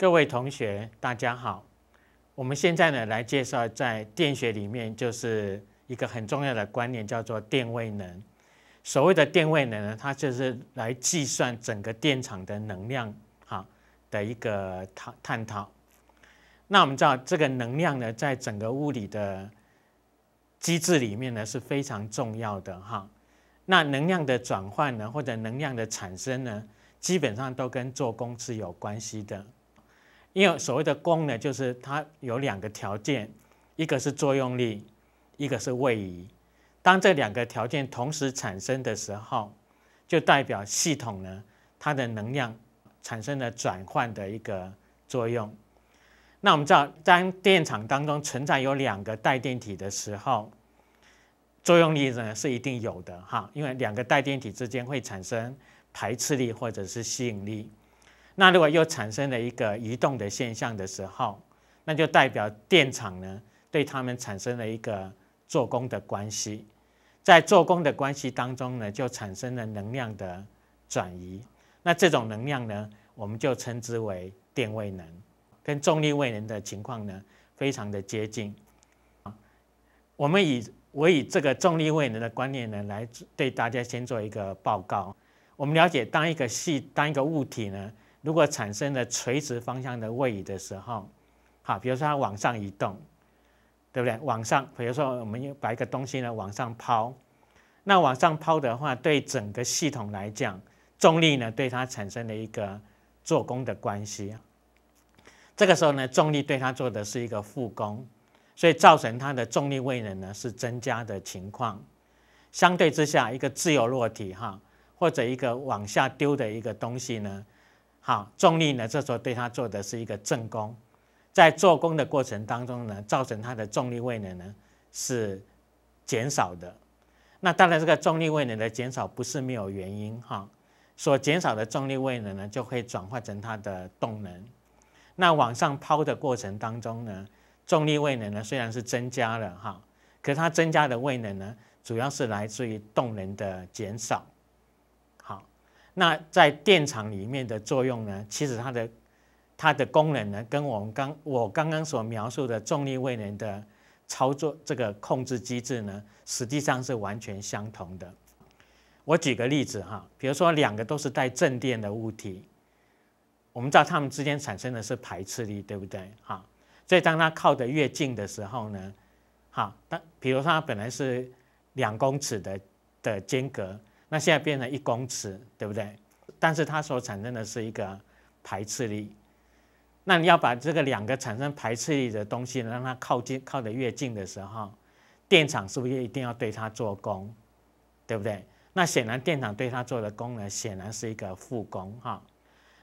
各位同学，大家好。我们现在呢，来介绍在电学里面就是一个很重要的观念，叫做电位能。所谓的电位能呢，它就是来计算整个电场的能量哈的一个探探讨。那我们知道，这个能量呢，在整个物理的机制里面呢是非常重要的哈。那能量的转换呢，或者能量的产生呢，基本上都跟做功是有关系的。因为所谓的功呢，就是它有两个条件，一个是作用力，一个是位移。当这两个条件同时产生的时候，就代表系统呢，它的能量产生了转换的一个作用。那我们知道，当电场当中存在有两个带电体的时候，作用力呢是一定有的哈，因为两个带电体之间会产生排斥力或者是吸引力。那如果又产生了一个移动的现象的时候，那就代表电场呢，对它们产生了一个做功的关系，在做功的关系当中呢，就产生了能量的转移。那这种能量呢，我们就称之为电位能，跟重力位能的情况呢，非常的接近。我们以我以这个重力位能的观念呢，来对大家先做一个报告。我们了解，当一个系，当一个物体呢？如果产生了垂直方向的位移的时候，好，比如说它往上移动，对不对？往上，比如说我们又把一个东西呢往上抛，那往上抛的话，对整个系统来讲，重力呢对它产生了一个做功的关系，这个时候呢，重力对它做的是一个负功，所以造成它的重力位能呢是增加的情况。相对之下，一个自由落体哈，或者一个往下丢的一个东西呢。好，重力呢？这时候对它做的是一个正功，在做功的过程当中呢，造成它的重力位能呢是减少的。那当然，这个重力位能的减少不是没有原因哈。所减少的重力位能呢，就会转化成它的动能。那往上抛的过程当中呢，重力位能呢虽然是增加了哈，可是它增加的位能呢，主要是来自于动能的减少。那在电场里面的作用呢？其实它的它的功能呢，跟我们刚我刚刚所描述的重力位能的操作这个控制机制呢，实际上是完全相同的。我举个例子哈，比如说两个都是带正电的物体，我们知道它们之间产生的是排斥力，对不对？哈，所以当它靠得越近的时候呢，哈，它比如它本来是两公尺的的间隔。那现在变成一公尺，对不对？但是它所产生的是一个排斥力。那你要把这个两个产生排斥力的东西，让它靠近靠得越近的时候，电场是不是一定要对它做功？对不对？那显然电场对它做的功呢，显然是一个负功哈。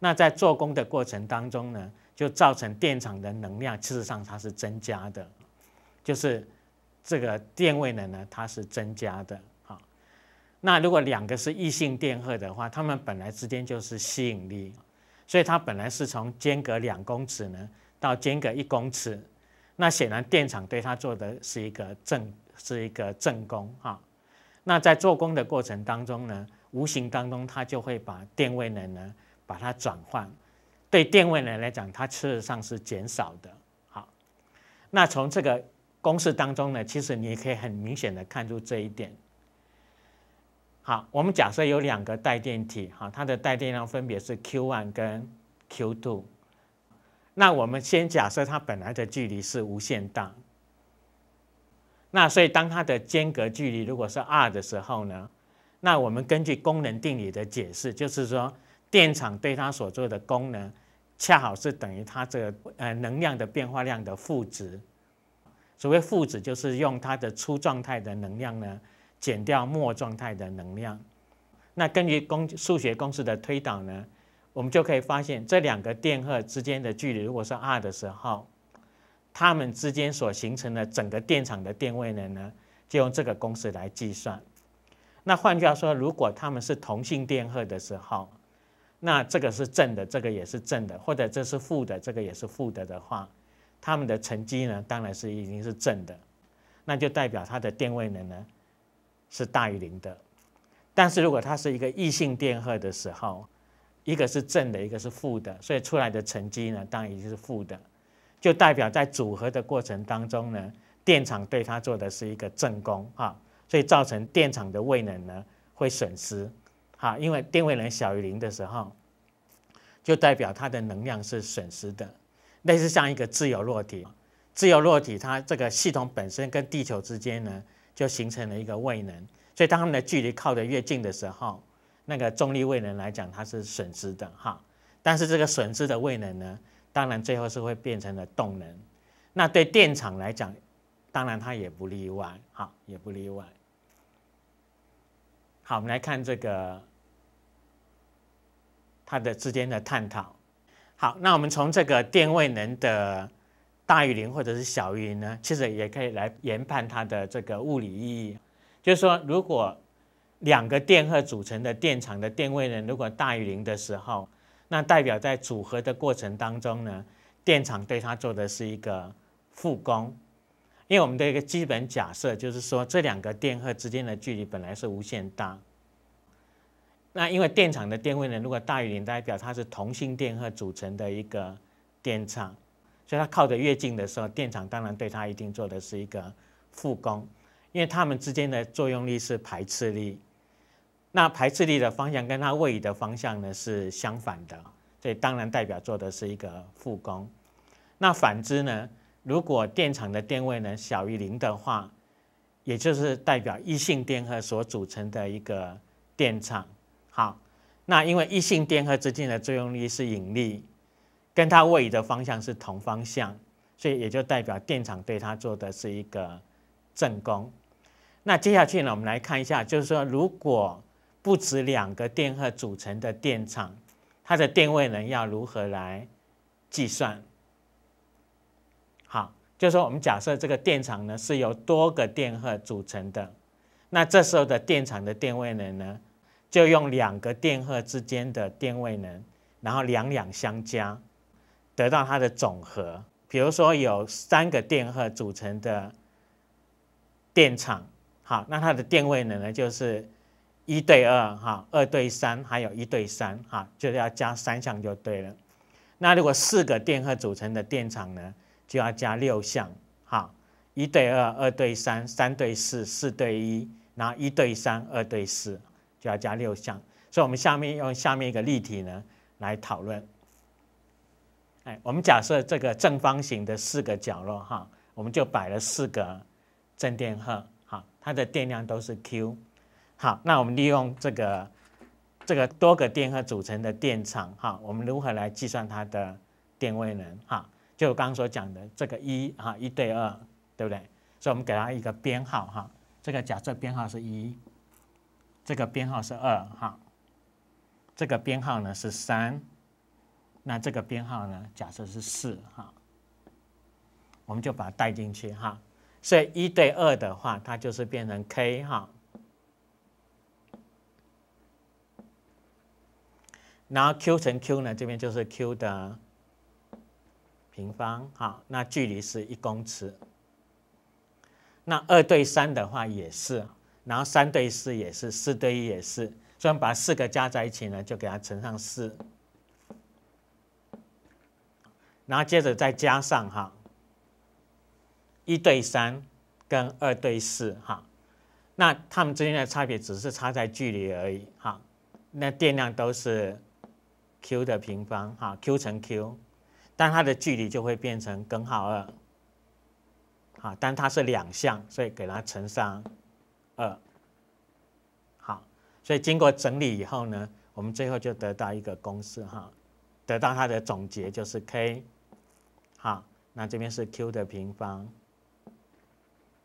那在做功的过程当中呢，就造成电场的能量，事实上它是增加的，就是这个电位能呢，它是增加的。那如果两个是异性电荷的话，它们本来之间就是吸引力，所以它本来是从间隔两公尺呢到间隔一公尺，那显然电场对它做的是一个正是一个正功啊。那在做功的过程当中呢，无形当中它就会把电位能呢把它转换，对电位能来讲，它事实上是减少的。好，那从这个公式当中呢，其实你也可以很明显的看出这一点。好，我们假设有两个带电体，哈，它的带电量分别是 q1 跟 q2。那我们先假设它本来的距离是无限大。那所以当它的间隔距离如果是 r 的时候呢，那我们根据功能定理的解释，就是说电场对它所做的功能，恰好是等于它这个呃能量的变化量的负值。所谓负值，就是用它的初状态的能量呢。减掉末状态的能量，那根据公数学公式的推导呢，我们就可以发现这两个电荷之间的距离如果是 r 的时候，它们之间所形成的整个电场的电位能呢，就用这个公式来计算。那换句话说，如果它们是同性电荷的时候，那这个是正的，这个也是正的，或者这是负的，这个也是负的的话，它们的乘积呢，当然是已经是正的，那就代表它的电位能呢。是大于零的，但是如果它是一个异性电荷的时候，一个是正的，一个是负的，所以出来的成绩呢，当然也就是负的，就代表在组合的过程当中呢，电场对它做的是一个正功啊，所以造成电场的位能呢会损失啊，因为电位能小于零的时候，就代表它的能量是损失的，类似像一个自由落体，自由落体它这个系统本身跟地球之间呢。就形成了一个位能，所以当它们的距离靠得越近的时候，那个重力位能来讲，它是损失的哈。但是这个损失的位能呢，当然最后是会变成了动能。那对电场来讲，当然它也不例外，哈，也不例外。好，我们来看这个它的之间的探讨。好，那我们从这个电位能的。大于零或者是小于零呢？其实也可以来研判它的这个物理意义。就是说，如果两个电荷组成的电场的电位呢，如果大于零的时候，那代表在组合的过程当中呢，电场对它做的是一个负功。因为我们的一个基本假设就是说，这两个电荷之间的距离本来是无限大。那因为电场的电位呢，如果大于零，代表它是同性电荷组成的一个电场。所以它靠得越近的时候，电场当然对它一定做的是一个负功，因为它们之间的作用力是排斥力，那排斥力的方向跟它位移的方向呢是相反的，所以当然代表做的是一个负功。那反之呢，如果电场的电位呢小于零的话，也就是代表异性电荷所组成的一个电场，好，那因为异性电荷之间的作用力是引力。跟它位移的方向是同方向，所以也就代表电场对它做的是一个正功。那接下去呢，我们来看一下，就是说如果不止两个电荷组成的电场，它的电位能要如何来计算？好，就是说我们假设这个电场呢是由多个电荷组成的，那这时候的电场的电位能呢，就用两个电荷之间的电位能，然后两两相加。得到它的总和，比如说有三个电荷组成的电场，好，那它的电位能呢就是一对二哈，二对三，还有一对三哈，就是要加三项就对了。那如果四个电荷组成的电场呢，就要加六项哈，一对二，二对三，三对四，四对一，然后一对三，二对四，就要加六项。所以我们下面用下面一个例题呢来讨论。哎，我们假设这个正方形的四个角落哈，我们就摆了四个正电荷哈，它的电量都是 q，好，那我们利用这个这个多个电荷组成的电场哈，我们如何来计算它的电位能哈？就我刚所讲的这个一哈一对二对不对？所以我们给它一个编号哈，这个假设编号是一，这个编号是二哈，这个编号呢是三。那这个编号呢？假设是四哈，我们就把它代进去哈。所以一对二的话，它就是变成 k 哈。然后 q 乘 q 呢，这边就是 q 的平方哈。那距离是一公尺。那二对三的话也是，然后三对四也是，四对一也是。所以把四个加在一起呢，就给它乘上四。然后接着再加上哈，一对三跟二对四哈，那它们之间的差别只是差在距离而已哈。那电量都是 q 的平方哈，q 乘 q，但它的距离就会变成根号二好，但它是两项，所以给它乘上二。好，所以经过整理以后呢，我们最后就得到一个公式哈，得到它的总结就是 k。好，那这边是 q 的平方，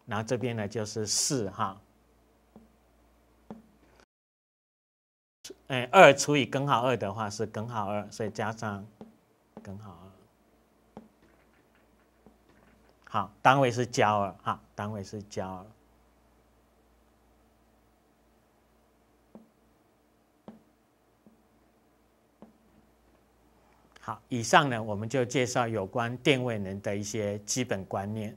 然后这边呢就是四哈，哎，二除以根号二的话是根号二，所以加上根号二，好，单位是焦耳哈，单位是焦耳。好，以上呢，我们就介绍有关电位能的一些基本观念。